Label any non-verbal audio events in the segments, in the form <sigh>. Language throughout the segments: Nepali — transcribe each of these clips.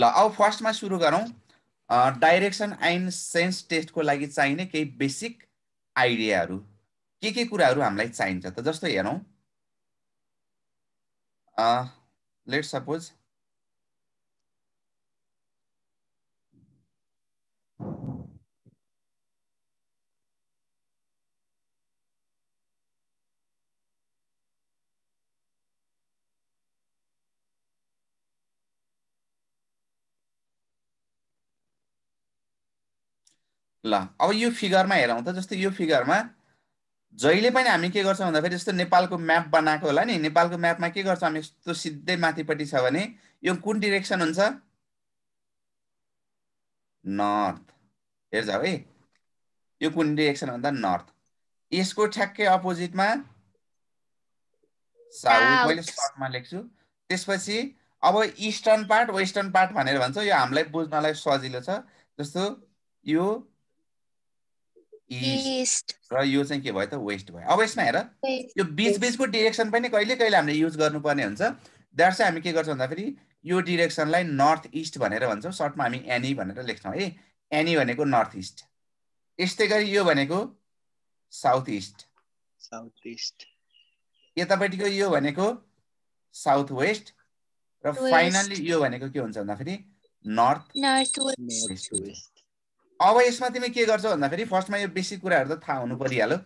ल अब फर्स्टमा सुरु गरौँ डाइरेक्सन एन्ड सेन्स टेस्टको लागि चाहिने केही बेसिक आइडियाहरू के के कुराहरू हामीलाई चाहिन्छ त जस्तो हेरौँ लेट सपोज ल अब यो फिगरमा हेरौँ त जस्तो यो फिगरमा जहिले पनि हामी के गर्छौँ भन्दाखेरि जस्तो नेपालको म्याप बनाएको होला नि नेपालको म्यापमा के गर्छौँ हामी यस्तो सिधै माथिपट्टि छ भने यो कुन डिरेक्सन हुन्छ नर्थ हेर्छ है यो कुन डिरेक्सन भन्दा नर्थ यसको ठ्याक्कै अपोजिटमा साउथ मैले साउथमा लेख्छु त्यसपछि अब इस्टर्न पार्ट वेस्टर्न पार्ट भनेर भन्छ यो हामीलाई बुझ्नलाई सजिलो छ जस्तो यो इस्ट र यो चाहिँ के भयो त वेस्ट भयो अब यसमा हेर यो बिच बिचको डिरेक्सन पनि कहिले कहिले हामीले युज गर्नुपर्ने हुन्छ द्याट चाहिँ हामी के गर्छौँ भन्दाखेरि यो डिरेक्सनलाई नर्थ इस्ट भनेर भन्छौँ सर्टमा हामी एनी भनेर लेख्छौँ है एनी भनेको नर्थ इस्ट यस्तै गरी यो भनेको साउथ इस्ट साउथ इस्ट यतापट्टिको यो भनेको साउथ वेस्ट र फाइनल्ली यो भनेको के हुन्छ भन्दाखेरि नर्थ नर्थ वेस्ट अब यसमा तिमी के गर्छौ भन्दाखेरि फर्स्टमा यो बेसिक कुराहरू त थाहा हुनु परिहाल्यो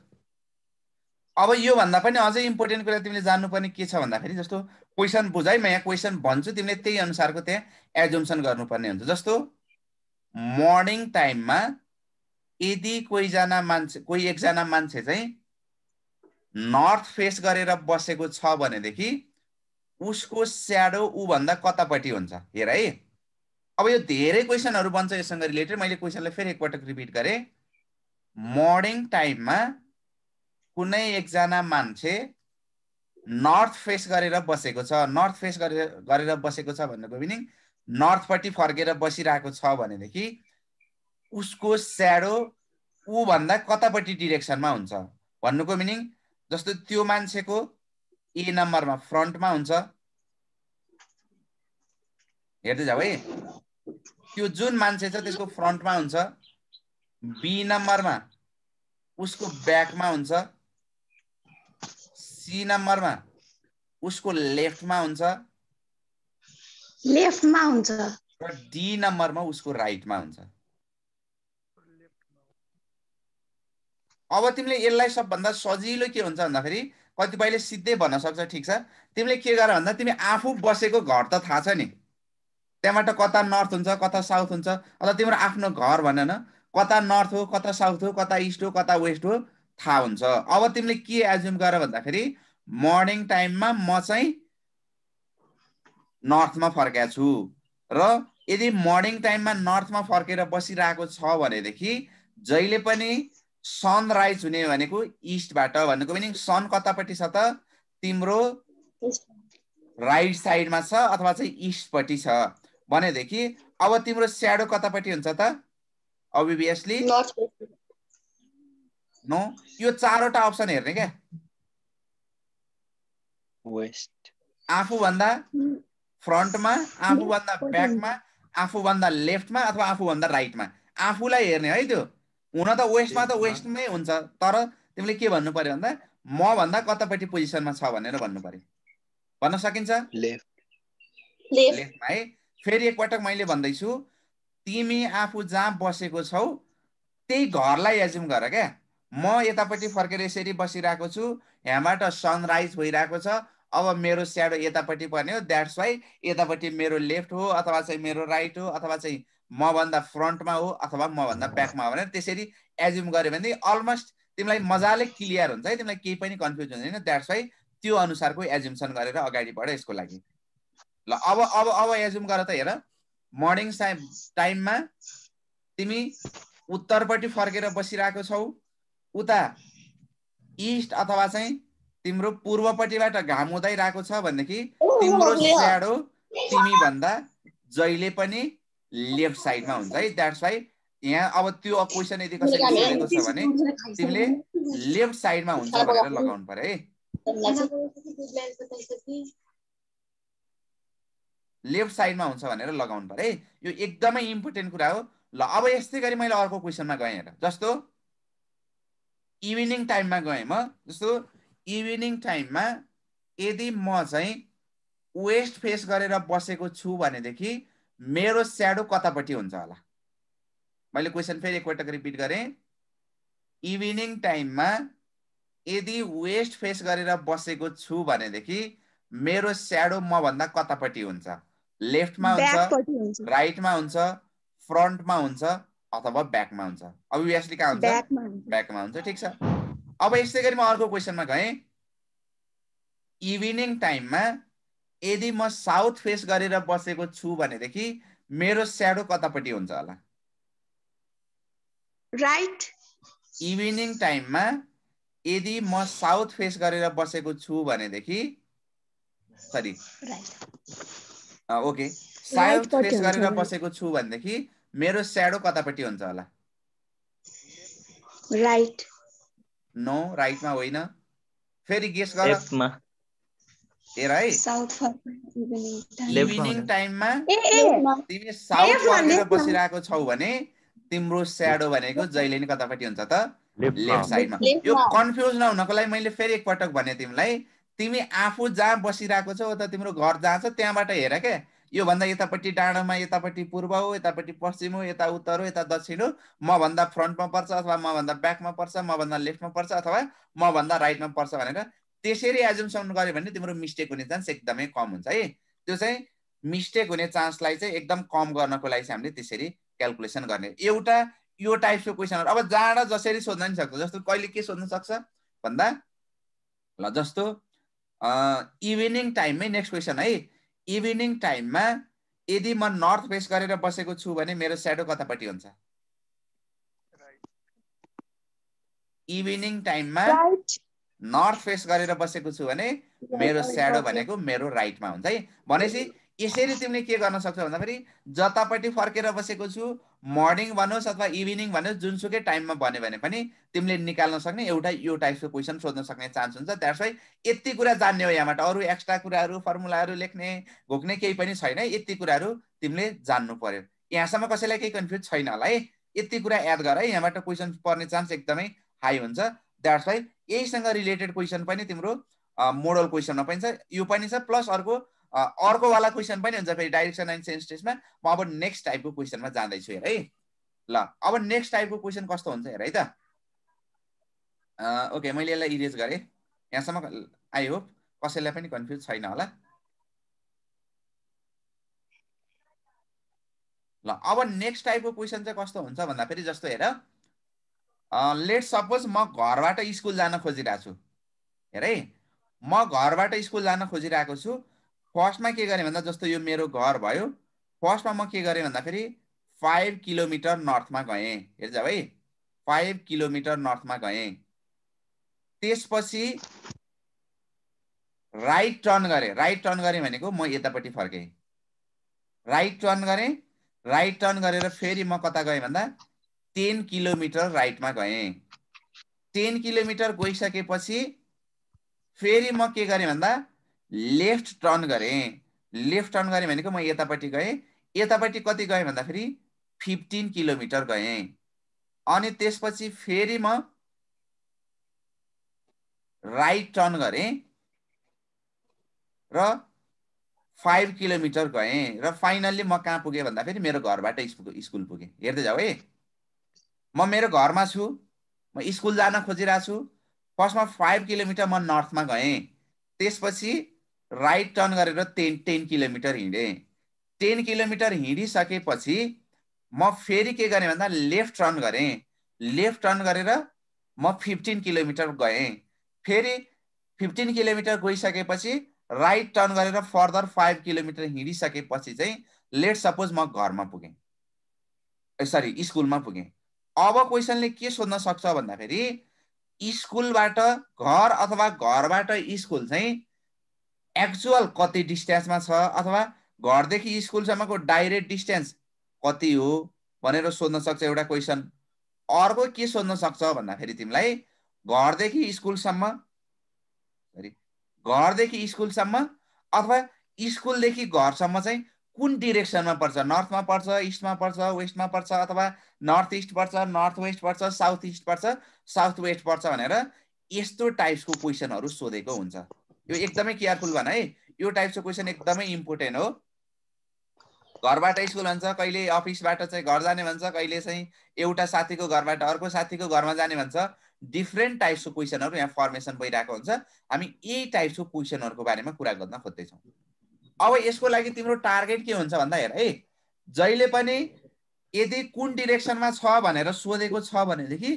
अब योभन्दा पनि अझै इम्पोर्टेन्ट कुरा तिमीले जान्नुपर्ने के छ भन्दाखेरि जस्तो क्वेसन बुझ है म यहाँ क्वेसन भन्छु तिमीले त्यही अनुसारको त्यहाँ एजुम्सन गर्नुपर्ने हुन्छ जस्तो मर्निङ टाइममा यदि कोहीजना मान्छे कोही एकजना मान्छे चाहिँ नर्थ फेस गरेर बसेको छ भनेदेखि उसको स्याडो ऊभन्दा कतापट्टि हुन्छ हेर है अब यो धेरै क्वेसनहरू बन्छ यससँग रिलेटेड मैले क्वेसनलाई फेरि एकपटक रिपिट गरेँ मर्निङ टाइममा कुनै एकजना मान्छे नर्थ फेस गरेर बसेको छ नर्थ फेस गरेर गरेर बसेको छ भन्नुको मिनिङ नर्थपट्टि फर्केर बसिरहेको छ भनेदेखि उसको स्याडो ऊभन्दा कतापट्टि डिरेक्सनमा हुन्छ भन्नुको मिनिङ जस्तो त्यो मान्छेको ए नम्बरमा फ्रन्टमा हुन्छ हेर्दै जाऊ है त्यो जुन मान्छे छ त्यसको फ्रन्टमा हुन्छ बी नम्बरमा उसको ब्याकमा हुन्छ सी नम्बरमा उसको लेफ्टमा हुन्छ लेफ्टमा हुन्छ र डी नम्बरमा उसको राइटमा हुन्छ अब तिमीले यसलाई सबभन्दा सजिलो के हुन्छ भन्दाखेरि कतिपयले सिधै भन्न सक्छ ठिक छ तिमीले के गर भन्दा तिमी आफू बसेको घर त थाहा छ नि त्यहाँबाट कता नर्थ हुन्छ कता साउथ हुन्छ अथवा तिम्रो आफ्नो घर न कता नर्थ हो कता साउथ हो कता इस्ट हो कता वेस्ट हो थाहा हुन्छ अब तिमीले के एज्युम गर भन्दाखेरि मर्निङ टाइममा म चाहिँ नर्थमा फर्केको छु र यदि मर्निङ टाइममा नर्थमा फर्केर बसिरहेको छ भनेदेखि जहिले पनि सनराइज हुने भनेको इस्टबाट भनेको मिनिङ सन कतापट्टि छ त तिम्रो राइट साइडमा छ अथवा चाहिँ इस्टपट्टि छ भनेदेखि अब तिम्रो स्याडो कतापट्टि हुन्छ त अभिभियसली नो यो चारवटा अप्सन हेर्ने क्या वेस्ट आफूभन्दा फ्रन्टमा आफूभन्दा ब्याकमा आफूभन्दा लेफ्टमा अथवा आफूभन्दा राइटमा आफूलाई हेर्ने है त्यो हुन त वेस्टमा त वेस्टमै हुन्छ तर तिमीले के भन्नु पर्यो भन्दा म भन्दा कतापट्टि पोजिसनमा छ भनेर भन्नु पर्यो भन्न सकिन्छ लेफ्ट लेफ्टमा है फेरि एकपटक मैले भन्दैछु तिमी आफू जहाँ बसेको छौ त्यही घरलाई एज्युम गर क्या म यतापट्टि फर्केर यसरी बसिरहेको छु यहाँबाट सनराइज भइरहेको छ अब मेरो स्याडो यतापट्टि पर्ने हो द्याट्स वाइ यतापट्टि मेरो लेफ्ट हो अथवा चाहिँ मेरो राइट हो अथवा चाहिँ मभन्दा फ्रन्टमा हो अथवा मभन्दा ब्याकमा हो भनेर त्यसरी एज्युम गऱ्यो भने अलमोस्ट तिमीलाई मजाले क्लियर हुन्छ है तिमीलाई केही पनि कन्फ्युज हुँदैन द्याट्स वाइ त्यो अनुसारको एज्युम्सन गरेर अगाडि बढ यसको लागि ल अब अब अब एजुम गर त हेर मर्निङ टाइम टाइममा तिमी उत्तरपट्टि फर्केर बसिरहेको छौ उता इस्ट अथवा चाहिँ तिम्रो पूर्वपट्टिबाट घाम उदाइरहेको छ भनेदेखि तिम्रो स्याडो तिमी भन्दा जहिले पनि लेफ्ट साइडमा हुन्छ है द्याट्स वाइ यहाँ अब त्यो क्वेसन यदि कसरी सोधेको छ भने तिमीले लेफ्ट साइडमा हुन्छ भनेर लगाउनु पर्यो है लेफ्ट साइडमा हुन्छ भनेर लगाउनु पऱ्यो है यो एकदमै इम्पोर्टेन्ट कुरा हो ल अब यस्तै गरी मैले अर्को क्वेसनमा गएँ र जस्तो इभिनिङ टाइममा गएँ म जस्तो इभिनिङ टाइममा यदि म चाहिँ वेस्ट फेस गरेर बसेको छु भनेदेखि मेरो स्याडो कतापट्टि हुन्छ होला मैले क्वेसन फेरि एकपटक रिपिट गरेँ इभिनिङ टाइममा यदि वेस्ट फेस गरेर बसेको छु भनेदेखि मेरो स्याडो मभन्दा कतापट्टि हुन्छ लेफ्टमा हुन्छ राइटमा हुन्छ फ्रन्टमा हुन्छ अथवा ब्याकमा हुन्छ अभिभ्यासली कहाँ हुन्छ ब्याकमा हुन्छ ठिक छ अब यस्तै गरी म अर्को क्वेसनमा गएँ इभिनिङ टाइममा यदि म साउथ फेस गरेर बसेको छु भनेदेखि मेरो स्याडो कतापट्टि हुन्छ होला राइट इभिनिङ टाइममा यदि म साउथ फेस गरेर बसेको छु भनेदेखि सरी ओके सायद फेस गरेर बसेको छु भनेदेखि मेरो स्याडो कतापट्टि हुन्छ होला राइट नो राइटमा होइन फेरि गेस गर ए राइट इभिनिङ टाइममा तिमी साउथ भनेर बसिरहेको छौ भने तिम्रो स्याडो भनेको जहिले नि कतापट्टि हुन्छ त लेफ्ट साइडमा यो कन्फ्युज नहुनको लागि मैले फेरि एकपटक भने तिमीलाई तिमी आफू जहाँ बसिरहेको छौ त तिम्रो घर जहाँ छ त्यहाँबाट हेर के योभन्दा यतापट्टि डाँडोमा यतापट्टि पूर्व हो यतापट्टि पश्चिम हो यता उत्तर हो यता दक्षिण हो मभन्दा फ्रन्टमा पर्छ अथवा मभन्दा ब्याकमा पर्छ मभन्दा लेफ्टमा पर्छ अथवा मभन्दा राइटमा पर्छ भनेर त्यसरी एजुमसन गऱ्यो भने तिम्रो मिस्टेक हुने चान्स एकदमै कम हुन्छ है त्यो चाहिँ मिस्टेक हुने चान्सलाई चाहिँ एकदम कम गर्नको लागि चाहिँ हामीले त्यसरी क्यालकुलेसन गर्ने एउटा यो टाइपको क्वेसनहरू अब जाँड जसरी सोध्न नि सक्छ जस्तो कहिले के सोध्न सक्छ भन्दा ल जस्तो इभिनिङ टाइममै नेक्स्ट क्वेसन है इभिनिङ टाइममा यदि म नर्थ फेस गरेर बसेको छु भने मेरो स्याडो कतापट्टि हुन्छ इभिनिङ टाइममा नर्थ फेस गरेर बसेको छु भने मेरो स्याडो भनेको मेरो राइटमा हुन्छ है भनेपछि यसरी तिमीले के गर्न सक्छौ भन्दाखेरि जतापट्टि फर्केर बसेको छु मर्निङ भनोस् अथवा इभिनिङ भनोस् जुनसुकै टाइममा भन्यो भने पनि तिमीले निकाल्न सक्ने एउटा यो टाइपको क्वेसन सोध्न सक्ने चान्स हुन्छ वाइ यति कुरा जान्ने हो यहाँबाट अरू एक्स्ट्रा कुराहरू फर्मुलाहरू लेख्ने घोक्ने केही पनि छैन यति कुराहरू तिमीले जान्नु पर्यो यहाँसम्म कसैलाई केही कन्फ्युज छैन होला है यति कुरा याद गर है यहाँबाट क्वेसन पर्ने चान्स एकदमै हाई हुन्छ द्याट्स वाइ यहीसँग रिलेटेड क्वेसन पनि तिम्रो मोडल क्वेसनमा पनि छ यो पनि छ प्लस अर्को अर्को वाला क्वेसन पनि हुन्छ फेरि डाइरेक्सन एन्ड सेन्सटेसमा म अब नेक्स्ट टाइपको क्वेसनमा जाँदैछु हेर है ल अब नेक्स्ट टाइपको क्वेसन कस्तो हुन्छ हेर है त ओके मैले यसलाई इरेज गरेँ यहाँसम्म आई होप कसैलाई पनि कन्फ्युज छैन होला ल अब नेक्स्ट टाइपको क्वेसन चाहिँ कस्तो हुन्छ भन्दा फेरि जस्तो हेर लेट सपोज म घरबाट स्कुल जान खोजिरहेको छु हेर है म घरबाट स्कुल जान खोजिरहेको छु फर्स्टमा के गरेँ भन्दा जस्तो यो मेरो घर भयो फर्स्टमा म के गरेँ भन्दाखेरि फाइभ किलोमिटर नर्थमा गएँ हेर्छ भाइ फाइभ किलोमिटर नर्थमा गएँ त्यसपछि राइट टर्न गरेँ राइट टर्न गरेँ भनेको म यतापट्टि फर्केँ राइट टर्न गरेँ राइट टर्न गरेर फेरि म कता गएँ भन्दा टेन किलोमिटर राइटमा गएँ टेन किलोमिटर गइसकेपछि फेरि म के गरेँ भन्दा लेफ्ट टर्न गरेँ लेफ्ट टर्न गरेँ भनेको म यतापट्टि गएँ यतापट्टि कति गएँ भन्दाखेरि फिफ्टिन किलोमिटर गएँ अनि त्यसपछि फेरि म राइट टर्न गरेँ र फाइभ किलोमिटर गएँ र फाइनल्ली म कहाँ पुगेँ भन्दाखेरि मेरो घरबाट स्कुल पुगेँ हेर्दै जाऊ है म मेरो घरमा छु म स्कुल जान खोजिरहेको छु फर्स्टमा फाइभ किलोमिटर म नर्थमा गएँ त्यसपछि राइट टर्न गरेर टेन टेन किलोमिटर हिँडेँ टेन किलोमिटर हिँडिसकेपछि म फेरि के गरेँ भन्दा लेफ्ट टर्न गरेँ लेफ्ट टर्न गरेर म फिफ्टिन किलोमिटर गएँ फेरि फिफ्टिन किलोमिटर गइसकेपछि राइट टर्न गरेर फर्दर फाइभ किलोमिटर हिँडिसकेपछि चाहिँ लेट सपोज म घरमा पुगेँ सरी स्कुलमा पुगेँ अब क्वेसनले के सोध्न सक्छ भन्दाखेरि स्कुलबाट घर अथवा घरबाट स्कुल चाहिँ एक्चुअल कति डिस्टेन्समा छ अथवा घरदेखि स्कुलसम्मको डाइरेक्ट डिस्टेन्स कति हो भनेर सोध्न सक्छ एउटा क्वेसन अर्को के सोध्न सक्छ भन्दाखेरि तिमीलाई घरदेखि स्कुलसम्म सरी घरदेखि स्कुलसम्म अथवा स्कुलदेखि घरसम्म चाहिँ कुन डिरेक्सनमा पर्छ नर्थमा पर्छ इस्टमा पर्छ वेस्टमा पर्छ अथवा नर्थ इस्ट पर्छ नर्थ वेस्ट पर्छ साउथ इस्ट पर्छ साउथ वेस्ट पर्छ भनेर यस्तो टाइप्सको क्वेसनहरू सोधेको हुन्छ यो एकदमै केयरफुल भन है यो टाइप्सको क्वेसन एकदमै इम्पोर्टेन्ट हो घरबाट स्कुल भन्छ कहिले अफिसबाट चाहिँ घर जाने भन्छ कहिले चाहिँ एउटा साथीको घरबाट अर्को साथीको घरमा जाने भन्छ डिफ्रेन्ट टाइप्सको क्वेसनहरू यहाँ फर्मेसन भइरहेको हुन्छ हामी यही टाइप्सको क्वेसनहरूको बारेमा कुरा गर्न खोज्दैछौँ अब यसको लागि तिम्रो टार्गेट के हुन्छ भन्दा हेर है जहिले पनि यदि कुन डिरेक्सनमा छ भनेर सोधेको छ भनेदेखि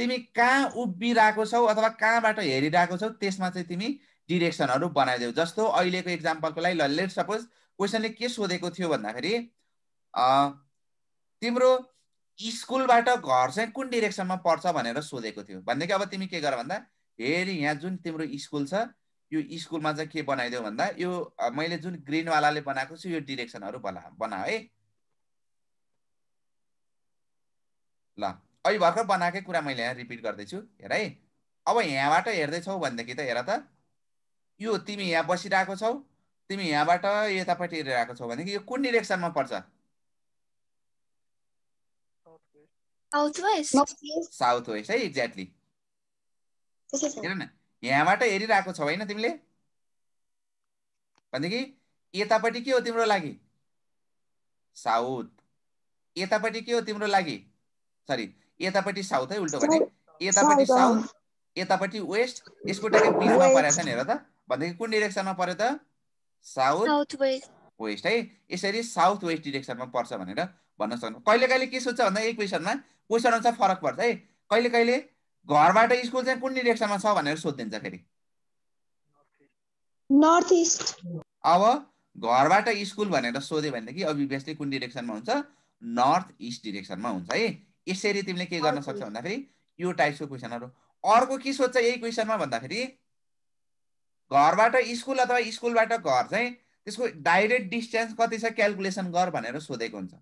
तिमी कहाँ उभिरहेको छौ अथवा कहाँबाट हेरिरहेको छौ त्यसमा चाहिँ तिमी डिरेक्सनहरू बनाइदेऊ जस्तो अहिलेको इक्जाम्पलको लागि ल लेट सपोज क्वेसनले के सोधेको थियो भन्दाखेरि तिम्रो स्कुलबाट घर चाहिँ कुन डिरेक्सनमा पर्छ भनेर सोधेको थियो भनेदेखि अब तिमी के गर भन्दा हेरी यहाँ जुन तिम्रो स्कुल छ यो स्कुलमा चाहिँ के बनाइदेऊ भन्दा यो मैले जुन ग्रिनवालाले बनाएको छु यो डिरेक्सनहरू बना बना है ल अहिले भर्खर बनाएकै कुरा मैले यहाँ रिपिट गर्दैछु हेर है अब यहाँबाट हेर्दैछौ भनेदेखि त हेर त यो तिमी यहाँ बसिरहेको छौ तिमी यहाँबाट यतापट्टि हेरिरहेको छौ भनेदेखि यो कुन डिरेक्सनमा पर्छ साउथ वेस्ट है एक्ज्याक्टली हेर न यहाँबाट हेरिरहेको छौ होइन तिमीले भनेदेखि यतापट्टि के हो तिम्रो लागि साउथ यतापट्टि के हो तिम्रो लागि सरी यतापट्टि साउथ है उल्टो भने यतापट्टि साउथ um, यतापट्टि वेस्ट यसको टाइम बिचमा परेको छ नि हेर त भनेदेखि कुन डिरेक्सनमा पर्यो त साउथ वेस्ट है यसरी साउथ वेस्ट डिरेक्सनमा पर्छ भनेर भन्न सक्नु कहिले कहिले के सोध्छ भन्दा एक क्वेसनमा क्वेसन अनुसार फरक पर्छ है कहिले कहिले घरबाट स्कुल चाहिँ कुन डिरेक्सनमा छ भनेर सोधिदिन्छ फेरि नर्थ इस्ट अब घरबाट स्कुल भनेर सोध्यो भनेदेखि अभिभ्यसले कुन डिरेक्सनमा हुन्छ नर्थ इस्ट डिरेक्सनमा हुन्छ है यसरी तिमीले के गर्न सक्छौ भन्दाखेरि यो टाइप्सको क्वेसनहरू अर्को के सोध्छ यही क्वेसनमा भन्दाखेरि घरबाट स्कुल अथवा स्कुलबाट घर चाहिँ त्यसको डाइरेक्ट डिस्टेन्स कति छ क्यालकुलेसन गर भनेर सोधेको हुन्छ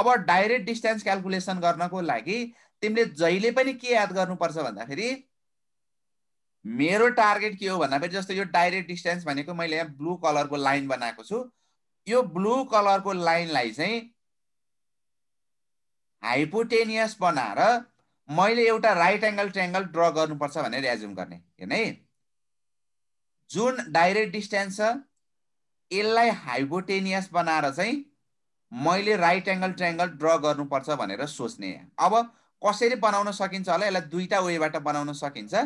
अब डाइरेक्ट डिस्टेन्स क्यालकुलेसन गर्नको लागि तिमीले जहिले पनि के याद गर्नुपर्छ भन्दाखेरि मेरो टार्गेट के हो भन्दाखेरि जस्तो यो डाइरेक्ट डिस्टेन्स भनेको मैले यहाँ ब्लू कलरको लाइन बनाएको छु यो ब्लू कलरको लाइनलाई चाहिँ हाइपोटेनियस बनाएर मैले एउटा राइट एङ्गल ट्रेङ्गल ड्र गर्नुपर्छ भनेर एज्युम गर्ने होइन है जुन डाइरेक्ट डिस्टेन्स छ यसलाई हाइपोटेनियस बनाएर चाहिँ मैले राइट एङ्गल ट्रेङ्गल ड्र गर्नुपर्छ भनेर सोच्ने अब कसरी बनाउन सकिन्छ होला यसलाई दुईवटा वेबाट बनाउन सकिन्छ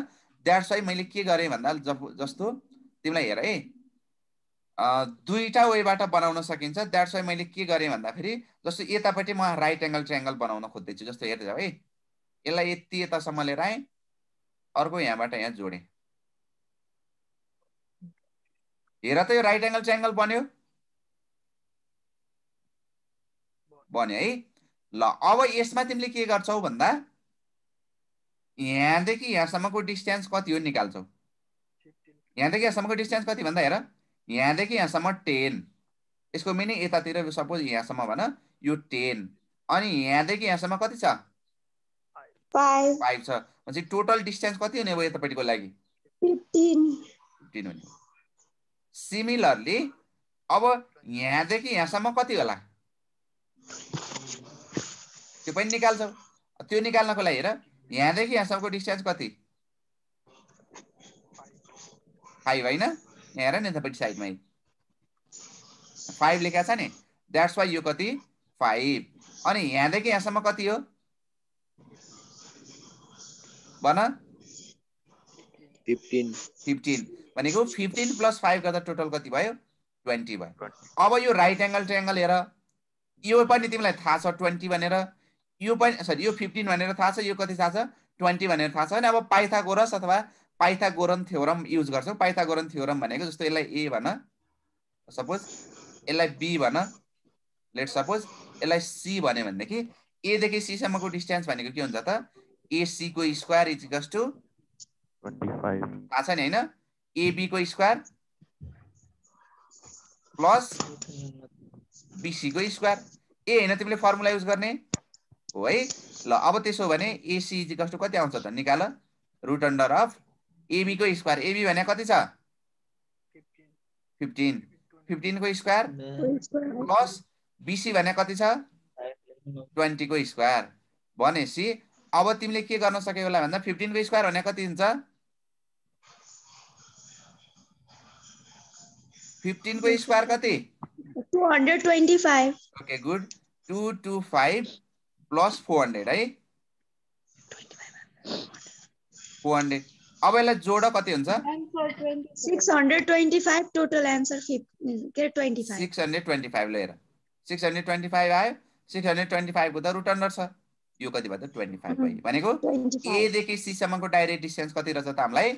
द्याट्स वाइ मैले के गरेँ भन्दा जब जस्तो तिमीलाई हेर है दुईवटा वेबाट बनाउन सकिन्छ द्याट्स वाइ मैले के गरेँ भन्दाखेरि जस्तो यतापट्टि म राइट एङ्गल ट्रेङ्गल बनाउन खोज्दैछु जस्तो हेर्दै है यसलाई यति यतासम्म लिएर आएँ अर्को यहाँबाट यहाँ जोडेँ हेर त यो राइट एङ्गल ट्राइङ्गल बन्यो बन्यो है ल अब यसमा तिमीले के गर्छौ भन्दा यहाँदेखि यहाँसम्मको डिस्टेन्स कति हो निकाल्छौ यहाँदेखि यहाँसम्मको डिस्टेन्स कति भन्दा हेर यहाँदेखि यहाँसम्म टेन यसको मिनिङ यतातिर सपोज यहाँसम्म भन यो टेन अनि यहाँदेखि यहाँसम्म कति छ फाइभ छ टोटल डिस्टेन्स कति हुने भयो यतापट्टिको लागि सिमिलरली अब यहाँदेखि यहाँसम्म कति होला त्यो पनि निकाल्छौ त्यो निकाल्नको लागि हेर यहाँदेखि यहाँसम्मको डिस्टेन्स कति फाइभ होइन यहाँ हेर नि तपाईँको साइडमै फाइभ लेखाएको छ नि द्याट्स वाइ यो कति फाइभ अनि यहाँदेखि यहाँसम्म कति हो भन फिफ्टिन फिफ्टिन भनेको फिफ्टिन प्लस फाइभ गर्दा टोटल कति भयो ट्वेन्टी भयो अब यो राइट एङ्गल ट्रेङ्गल हेर यो पनि तिमीलाई थाहा छ ट्वेन्टी भनेर यो पनि सरी यो फिफ्टिन भनेर थाहा छ यो कति थाहा छ ट्वेन्टी भनेर थाहा छ भने अब पाइथागोरस अथवा पाइथागोरन थ्योरम युज गर्छौँ पाइथागोरन थ्योरम भनेको जस्तो यसलाई ए भन सपोज यसलाई बी भन लेट सपोज यसलाई सी भन्यो भनेदेखि एदेखि सीसम्मको डिस्टेन्स भनेको के हुन्छ त एसीको स्क्वायर इजिकल्स टु थाहा छ नि होइन एबीको स्क्वायर प्लस बिसीको स्क्वायर ए होइन तिमीले फर्मुला युज गर्ने हो है ल अब त्यसो भने एसी कस्तो कति आउँछ त निकाल रुट अन्डर अफ एबीको स्क्वायर एबी भने कति छ फिफ्टिन फिफ्टिनको स्क्वायर प्लस बिसी भने कति छ ट्वेन्टीको स्क्वायर भनेपछि अब तिमीले के गर्न सक्यौ होला भन्दा फिफ्टिनको स्क्वायर भने कति हुन्छ फिफ्टिनको स्क्वायर कति okay good two plus four है अब यसलाई जोड कति हुन्छ six hundred twenty five six hundred twenty आयो सिक्स हन्ड्रेड ट्वेन्टी त रुट अन्डर छ यो कति भयो त ट्वेन्टी फाइभ भयो भनेको एदेखि सिसम्मको डाइरेक्ट डिस्टेन्स कति रहेछ त हामीलाई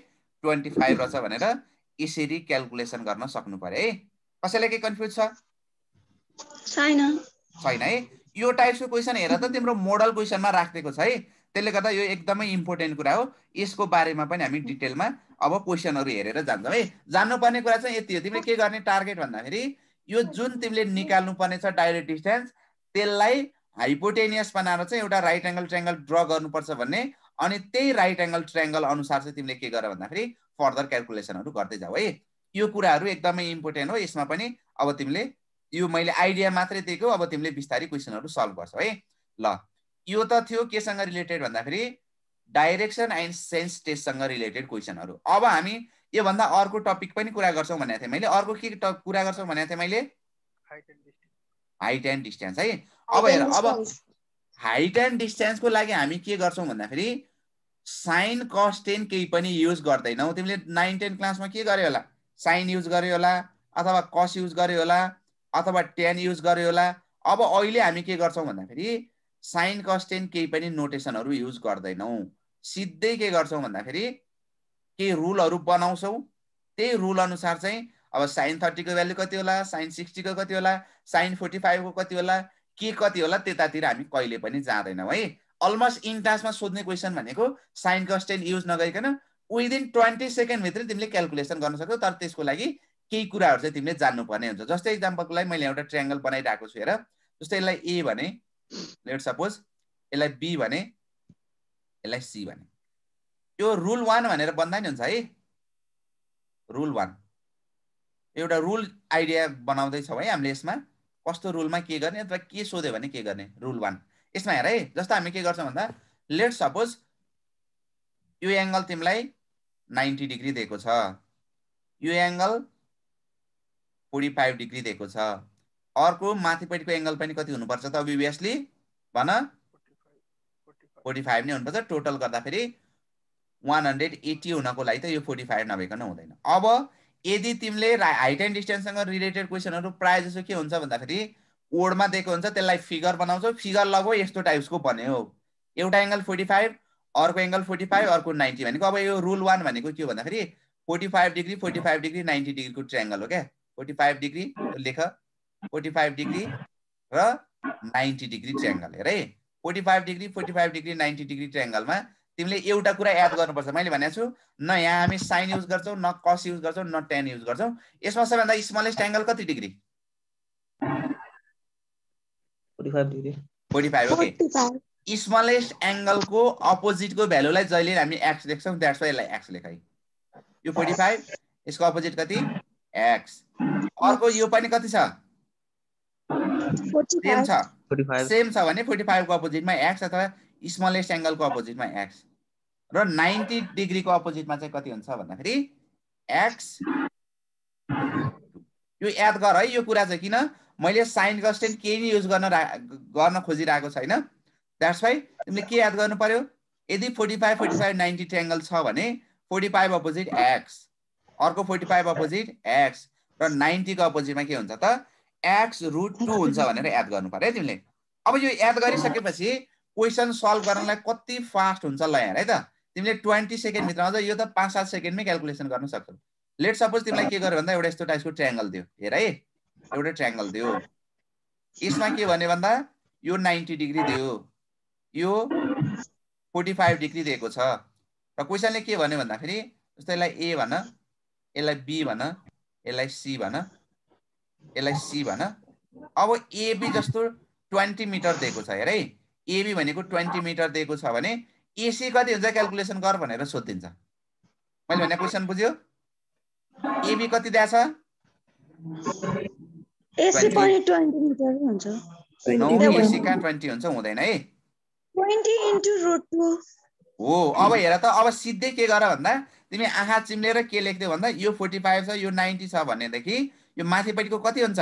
ट्वेन्टी फाइभ रहेछ भनेर यसरी क्यालकुलेसन गर्न सक्नु पर्यो है कसैलाई के कन्फ्युज छ छैन छैन है यो टाइप्सको क्वेसन हेर त तिम्रो मोडल क्वेसनमा राखिदिएको छ है त्यसले गर्दा यो एकदमै इम्पोर्टेन्ट कुरा हो यसको बारेमा पनि हामी डिटेलमा अब क्वेसनहरू हेरेर जान्छौँ है जान्नुपर्ने कुरा चाहिँ यति हो तिमीले के गर्ने टार्गेट भन्दाखेरि यो जुन तिमीले निकाल्नुपर्ने छ डाइरेक्ट डिस्टेन्स त्यसलाई हाइपोटेनियस बनाएर चाहिँ एउटा राइट एङ्गल ट्रेङ्गल ड्र गर्नुपर्छ भन्ने अनि त्यही राइट एङ्गल ट्रेङ्गल अनुसार चाहिँ तिमीले के गर भन्दाखेरि फर्दर क्यालकुलेसनहरू गर्दै जाऊ है यो कुराहरू एकदमै इम्पोर्टेन्ट हो यसमा पनि अब तिमीले यो मैले आइडिया मात्रै दिएको अब तिमीले बिस्तारै क्वेसनहरू सल्भ गर्छौ है ल यो त थियो केसँग रिलेटेड भन्दाखेरि डाइरेक्सन एन्ड सेन्स टेस्टसँग रिलेटेड क्वेसनहरू अब हामी योभन्दा अर्को टपिक पनि कुरा गर्छौँ भनेको थिएँ मैले अर्को के कुरा गर्छौँ भनेको थिएँ मैले हाइट एन्ड डिस्टेन्स है अब हेर अब हाइट एन्ड डिस्टेन्सको लागि हामी के गर्छौँ भन्दाखेरि साइन कस टेन केही पनि युज गर्दैनौ तिमीले नाइन टेन क्लासमा के गर्यो होला साइन युज गर्यो होला अथवा कस युज गर्यो होला अथवा टेन युज गर्यो होला अब अहिले हामी के गर्छौँ भन्दाखेरि साइन कस टेन केही पनि नोटेसनहरू युज गर्दैनौँ सिधै के गर्छौँ भन्दाखेरि केही रुलहरू बनाउँछौँ त्यही रुल अनुसार चाहिँ अब साइन थर्टीको भ्यालु कति होला साइन सिक्सटीको कति होला साइन फोर्टी फाइभको कति होला के कति होला त्यतातिर हामी कहिले पनि जाँदैनौँ है अलमोस्ट इन सोध्ने क्वेसन भनेको साइन टेन युज नगरिकन विदिन ट्वेन्टी सेकेन्डभित्र तिमीले क्यालकुलेसन गर्न सक्छौ तर त्यसको लागि केही कुराहरू चाहिँ तिमीले जान्नुपर्ने हुन्छ जस्तै इक्जाम्पलको लागि मैले एउटा ट्रायङ्गल बनाइरहेको छु हेर जस्तै यसलाई ए भने लेट सपोज यसलाई बी भने यसलाई सी भने यो रुल वान भनेर बन्दा नि हुन्छ है रुल वान एउटा रुल आइडिया बनाउँदैछौँ है हामीले यसमा कस्तो रुलमा के गर्ने अथवा के सोध्यो भने के गर्ने रुल वान यसमा हेर है जस्तो हामी के गर्छौँ भन्दा लेट सपोज यो एङ्गल तिमीलाई नाइन्टी डिग्री दिएको छ यो एङ्गल फोर्टी फाइभ डिग्री दिएको छ अर्को माथिपट्टिको एङ्गल पनि कति हुनुपर्छ त अभिभियसली भन फोर्टी फाइभ नै हुनुपर्छ टोटल गर्दाखेरि वान हन्ड्रेड एट्टी हुनको लागि त यो फोर्टी फाइभ नभइकन हुँदैन अब यदि तिमीले हाइट एन्ड डिस्टेन्ससँग रिलेटेड क्वेसनहरू प्रायः जसो के हुन्छ भन्दाखेरि ओडमा दिएको हुन्छ त्यसलाई फिगर बनाउँछौ फिगर लगो यस्तो टाइप्सको भन्ने हो एउटा एङ्गल फोर्टी फाइभ अर्को एङ्गल फोर्टी फाइभ अर्को नाइन्टी भनेको अब यो रुल वान भनेको के हो भन्दाखेरि forty five degree forty five degree ninety डिग्रीको ट्राइङ्गल हो क्या फोर्टी फाइभ डिग्री लेख फोर्टी फाइभ डिग्री र नाइन्टी डिग्री ट्राइङ्गल हेर है forty five degree forty five degree ninety degree ट्राइङ्गलमा तिमीले एउटा कुरा एड गर्नुपर्छ मैले भनेको छु न यहाँ हामी साइन युज गर्छौँ न कस युज गर्छौँ न टेन युज गर्छौँ यसमा सबैभन्दा स्मलेस्ट एङ्गल कति डिग्री स्मलेस्ट एङ्गलको अपोजिटको भ्यालुलाई जहिले हामी एक्स लेख्छौँ द्याट्स वाइ यसलाई एक्स लेखाइ यो 45 यसको अपोजिट कति एक्स अर्को यो पनि कति छ सेम छ सेम छ भने फोर्टी फाइभको अपोजिटमा एक्स अथवा स्मलेस्ट एङ्गलको अपोजिटमा एक्स र नाइन्टी डिग्रीको अपोजिटमा चाहिँ कति हुन्छ भन्दाखेरि एक्स यो याद गर है यो कुरा चाहिँ किन मैले साइन कन्सटेन्ट केही नै युज गर्न गर्न खोजिरहेको छैन द्याट्स वाइ तिमीले के याद गर्नु पर्यो यदि forty five forty five ninety triangle छ भने फोर्टी फाइभ अपोजिट एक्स अर्को फोर्टी फाइभ अपोजिट एक्स र नाइन्टीको अपोजिटमा के हुन्छ त एक्स रुट टू हुन्छ भनेर याद गर्नु पर्यो है तिमीले अब यो याद गरिसकेपछि क्वेसन सल्भ गर्नलाई कति फास्ट हुन्छ ल यहाँ है त तिमीले ट्वेन्टी सेकेन्डभित्र आउँछ यो त पाँच सात सेकेन्डमै क्यालकुलेसन गर्न सक्छौ लेट सपोज तिमीलाई के गर्यो भन्दा एउटा यस्तो टाइपको ट्रायङ्गल दियो हेर है एउटा ट्राङ्गल दियो यसमा के भन्यो भन्दा यो नाइन्टी डिग्री दियो यो फोर्टी फाइभ डिग्री दिएको छ र क्वेसनले के भन्यो भन्दाखेरि जस्तो यसलाई ए भन यसलाई बी भन यसलाई सी भन यसलाई सी भन अब एबी जस्तो ट्वेन्टी मिटर दिएको छ हेर है एबी भनेको ट्वेन्टी मिटर दिएको छ भने एसी कति हुन्छ क्यालकुलेसन गर भनेर सोधिदिन्छ मैले भने क्वेसन बुझ्यो एबी कति दिएछ मिटर हुन्छ हुन्छ हुँदैन है अब हेर त अब सिधै के गर भन्दा तिमी आँखा चिम्लेर के लेख्दै भन्दा यो फोर्टी फाइभ छ यो नाइन्टी छ भनेदेखि यो माथिपट्टिको कति हुन्छ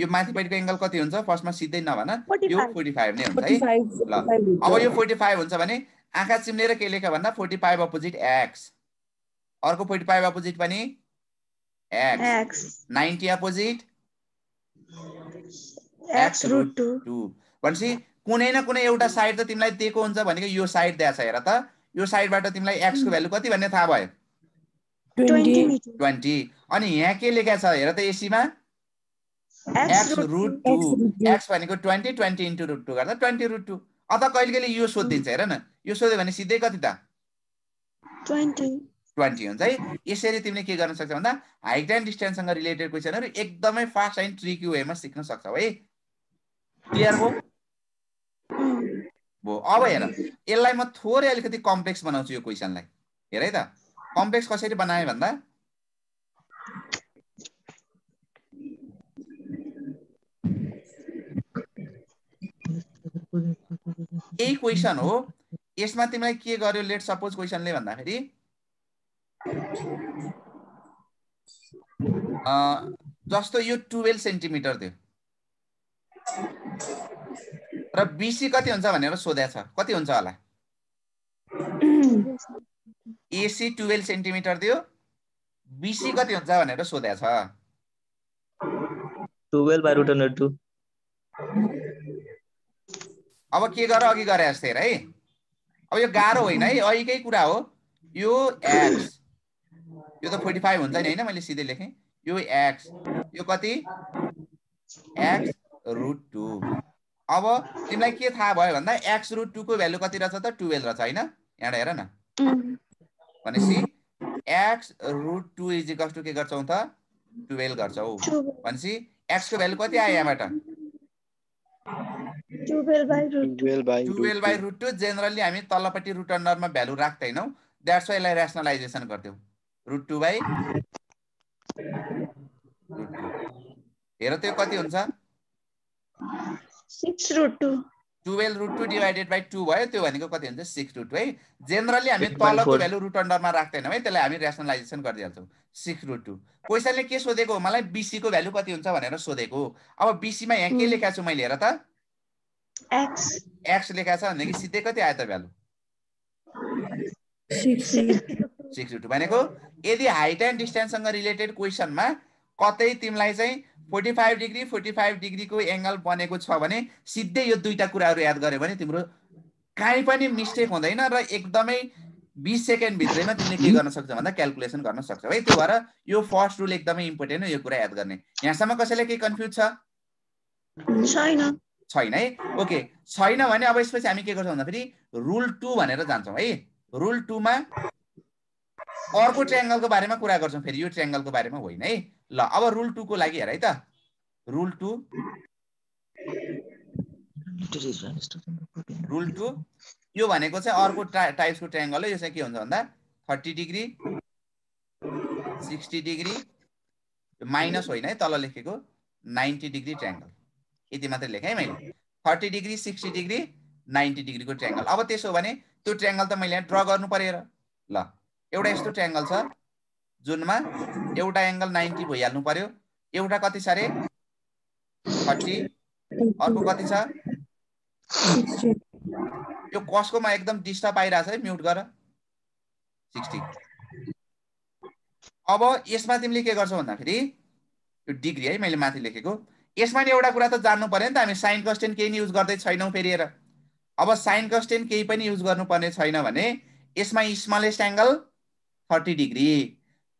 यो माथिपट्टिको एङ्गल कति हुन्छ फर्स्टमा सिधै नभन यो फोर्टी फाइभ नै हुन्छ है ल अब यो फोर्टी फाइभ हुन्छ भने आँखा चिम्लेर के लेख्यो भन्दा फोर्टी फाइभ अपोजिट एक्स अर्को फोर्टी फाइभ अपोजिट पनि x. x. 90 opposite? x root 2. 2. भनेपछि कुनै न कुनै एउटा साइड त तिमीलाई दिएको हुन्छ भनेको यो साइड दिएछ हेर त यो साइडबाट तिमीलाई एक्सको भ्यालु mm. कति भन्ने थाहा भयो ट्वेन्टी अनि यहाँ के लेखेको छ हेर त एसीमा एक्स रुट टू एक्स भनेको twenty twenty into root two गर्दा ट्वेन्टी रुट टू अथवा कहिले कहिले यो सोधिदिन्छ mm. हेर न यो सोध्यो भने सिधै कति त ट्वेन्टी हुन्छ है यसरी तिमीले के गर्न सक्छौ भन्दा हाइट एन्ड डिस्टेन्ससँग रिलेटेड क्वेसनहरू एकदमै फास्ट एन्ड ट्रिकी वेमा सिक्न सक्छौ है क्लियर हो भो अब हेर यसलाई म थोरै अलिकति कम्प्लेक्स बनाउँछु यो क्वेसनलाई हेर है त कम्प्लेक्स कसरी बनाएँ भन्दा यही क्वेसन हो यसमा तिमीलाई के गर्यो लेट सपोज क्वेसनले भन्दाखेरि जस्तो यो टुवेल्भ सेन्टिमिटर थियो र बिसी कति हुन्छ भनेर सोधेछ छ कति हुन्छ होला एसी टुवेल्भ सेन्टिमिटर थियो बिसी कति हुन्छ भनेर सोध्याएको छ अब के गर अघि गरे जस्तै है अब यो गाह्रो होइन है अहिलेकै कुरा हो यो एक्स यो त फोर्टी फाइभ हुन्छ नि होइन मैले सिधै लेखेँ यो एक्स यो कति एक्स रुट टू अब तिमीलाई के थाहा भयो भन्दा एक्स रुट टूको भ्यालु कति रहेछ त टुवेल्भ रहेछ होइन यहाँबाट हेर न भनेपछि X root two is equals two के गर्छौँ त टुवेल्भ गर्छौ भनेपछि एक्सको भ्यालु कति आयो यहाँबाट twelve by root two generally हामी तल्लोपट्टि रुट अन्डरमा भ्यालु राख्दैनौँ द्याट्स वाइ यसलाई ऱ्यासनलाइजेसन गर्थ्यौँ रुट टू बाई हेर त्यो कति हुन्छ twelve root two divided by two भयो त्यो भनेको कति हुन्छ सिक्स रुट टू है जेनरली हामी तलको भ्यालु रुट अन्डरमा राख्दैनौँ है त्यसलाई हामी रेसनलाइजेसन गरिदिइहाल्छौँ सिक्स रुट टू क्वेसनले के सोधेको हो मलाई बिसीको भ्यालु कति हुन्छ भनेर सोधेको अब बिसीमा यहाँ के hmm. लेखाएको छु मैले हेर त एक्स एक्स लेखाएको छ भनेदेखि सिधै कति आयो त भ्यालु <laughs> सिक्स टू भनेको यदि हाइट एन्ड डिस्टेन्ससँग रिलेटेड क्वेसनमा कतै तिमीलाई चाहिँ forty five degree forty five डिग्रीको एङ्गल बनेको छ भने सिधै यो दुईवटा कुराहरू याद गऱ्यो भने तिम्रो काहीँ पनि मिस्टेक हुँदैन र एकदमै बिस सेकेन्डभित्रैमा तिमीले के गर्न सक्छौ भन्दा क्यालकुलेसन गर्न सक्छौ है त्यो भएर यो फर्स्ट रुल एकदमै इम्पोर्टेन्ट हो यो कुरा याद गर्ने यहाँसम्म कसैलाई केही कन्फ्युज छ छैन छैन है ओके छैन भने अब यसपछि हामी के गर्छौँ भन्दाखेरि रुल टू भनेर जान्छौँ है रुल टूमा अर्को ट्रायङ्गलको बारेमा कुरा गर्छौँ फेरि यो ट्रायङ्गलको बारेमा होइन है ल अब रुल टूको लागि हेर है त रुल टू रुल टू यो भनेको चाहिँ अर्को टा टाइप्सको ट्रायङ्गल हो यो चाहिँ के हुन्छ भन्दा thirty degree sixty degree minus होइन है तल लेखेको नाइन्टी डिग्री ट्रायङ्गल यति मात्रै लेखेँ है मैले thirty degree sixty degree ninety डिग्रीको ट्रायङ्गल अब त्यसो भने त्यो ट्रायङ्गल त मैले यहाँ ड्र गर्नु पऱ्यो ल एउटा यस्तो ट्याङ्गल छ जुनमा एउटा एङ्गल नाइन्टी भइहाल्नु पर्यो एउटा कति छ अरे थर्टी अर्को कति छ यो कसकोमा एकदम डिस्टर्ब आइरहेको छ है म्युट गर सिक्सटी अब यसमा तिमीले के गर्छौ भन्दाखेरि यो डिग्री है मैले माथि लेखेको यसमा नि एउटा कुरा त जान्नु पऱ्यो नि त हामी साइन कस्टेन्ट केही नि युज गर्दै छैनौँ फेरि अब साइन कस्टेन्ट केही पनि युज गर्नुपर्ने छैन भने यसमा स्मलेस्ट एङ्गल थर्टी डिग्री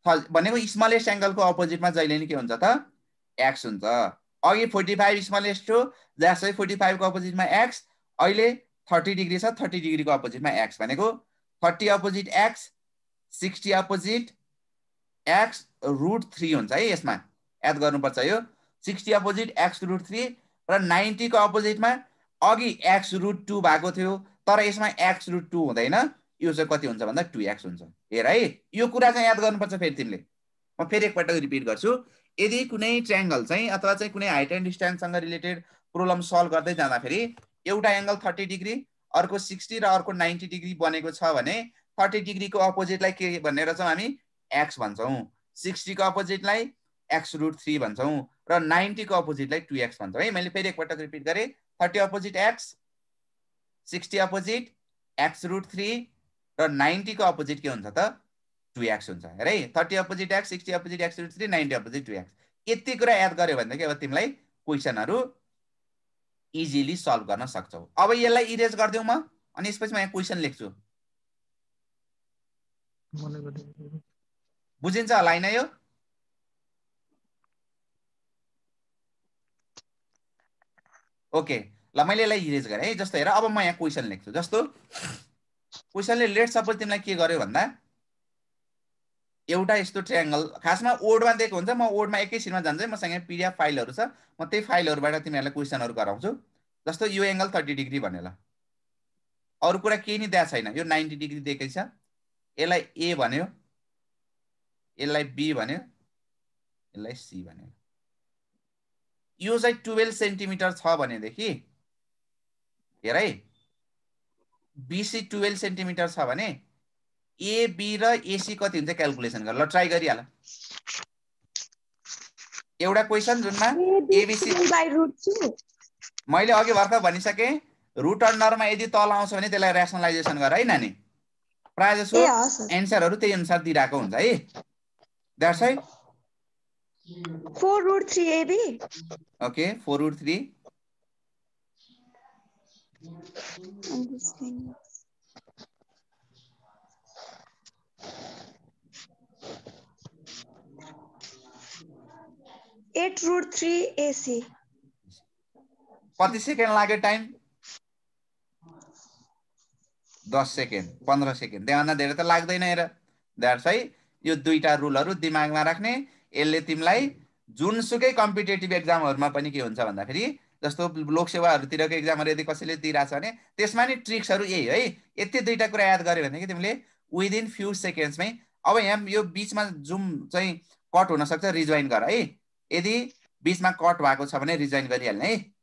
भनेको स्मलेस्ट एङ्गलको अपोजिटमा जहिले नि के हुन्छ त एक्स हुन्छ अघि फोर्टी फाइभ स्मलेस्ट थियो जसै फोर्टी फाइभको अपोजिटमा एक्स अहिले थर्टी डिग्री छ थर्टी डिग्रीको अपोजिटमा एक्स भनेको thirty opposite x sixty opposite x root three हुन्छ है यसमा याद गर्नुपर्छ यो sixty opposite x root three र नाइन्टीको अपोजिटमा अघि एक्स रुट टू भएको थियो तर यसमा एक्स रुट टू हुँदैन यो चाहिँ कति हुन्छ भन्दा टु एक्स हुन्छ हेर है यो कुरा चाहिँ याद गर्नुपर्छ फेरि तिमीले म फेरि एकपल्ट रिपिट गर्छु यदि कुनै ट्राङ्गल चाहिँ अथवा चाहिँ कुनै हाइट एन्ड डिस्टेन्ससँग रिलेटेड प्रब्लम सल्भ गर्दै जाँदाखेरि एउटा एङ्गल थर्टी डिग्री अर्को सिक्सटी र अर्को नाइन्टी डिग्री बनेको छ भने थर्टी डिग्रीको अपोजिटलाई के भनेर चाहिँ हामी एक्स भन्छौँ सिक्सटीको अपोजिटलाई एक्स रुट थ्री भन्छौँ र नाइन्टीको अपोजिटलाई टु एक्स भन्छौँ है मैले फेरि एकपटक रिपिट गरेँ thirty opposite x sixty opposite x root three र नाइन्टीको अपोजिट के हुन्छ त टु एक्स हुन्छ हेर है thirty opposite x sixty opposite x three ninety opposite two x यति कुरा याद गऱ्यो भनेदेखि अब तिमीलाई क्वेसनहरू इजिली सल्भ गर्न सक्छौ अब यसलाई इरेज गरिदिउँ म अनि यसपछि म यहाँ क्वेसन लेख्छु बुझिन्छ होला होइन यो ओके ल मैले यसलाई इरेज गरेँ है जस्तो हेर अब म यहाँ क्वेसन लेख्छु जस्तो क्वेसनले लेट सपोज तिमीलाई के गर्यो भन्दा एउटा यस्तो ट्रायङ्गल खासमा ओडमा दिएको हुन्छ म ओडमा एकैछिनमा जान्छु मसँग पिडिएफ फाइलहरू छ म त्यही फाइलहरूबाट तिमीहरूलाई क्वेसनहरू गराउँछु जस्तो यो एङ्गल थर्टी डिग्री भनेर ल अरू कुरा केही नै दिएको छैन यो नाइन्टी डिग्री दिएकै छ यसलाई ए भन्यो यसलाई बी भन्यो यसलाई सी भन्यो यो चाहिँ टुवेल्भ सेन्टिमिटर छ भनेदेखि हेर है बिसी टुवेल्भ सेन्टिमिटर छ भने एबी र एसी कति हुन्छ क्यालकुलेसन गर ल ट्राई गरिहाल एउटा क्वेसन जुनमा एबिसी मैले अघि भर्खर भनिसकेँ रुट अन्डरमा यदि तल आउँछ भने त्यसलाई ऱ्यासनलाइजेसन गर है नानी प्रायः जसो एन्सरहरू त्यही अनुसार दिइरहेको हुन्छ है द्याट्स है four root three AB okay four root three and these things. Eight root three AC. कति सेकेन्ड लाग्यो टाइम दस सेकेन्ड पन्ध्र सेकेन्ड त्यहाँभन्दा धेरै त लाग्दैन हेर द्याट्स है यो दुईवटा रुलहरू दिमागमा राख्ने यसले तिमीलाई जुनसुकै कम्पिटेटिभ एक्जामहरूमा पनि के हुन्छ भन्दाखेरि जस्तो लोकसेवाहरूतिरको एक्जामहरू यदि कसैले दिइरहेछ भने त्यसमा नि ट्रिक्सहरू यही है यति दुईवटा कुरा याद गऱ्यो भनेदेखि तिमीले विदिन फ्यु सेकेन्ड्समै अब यहाँ यो बिचमा जुम चाहिँ कट हुनसक्छ रिजोइन गर है यदि बिचमा कट भएको छ भने रिजोइन गरिहाल्ने है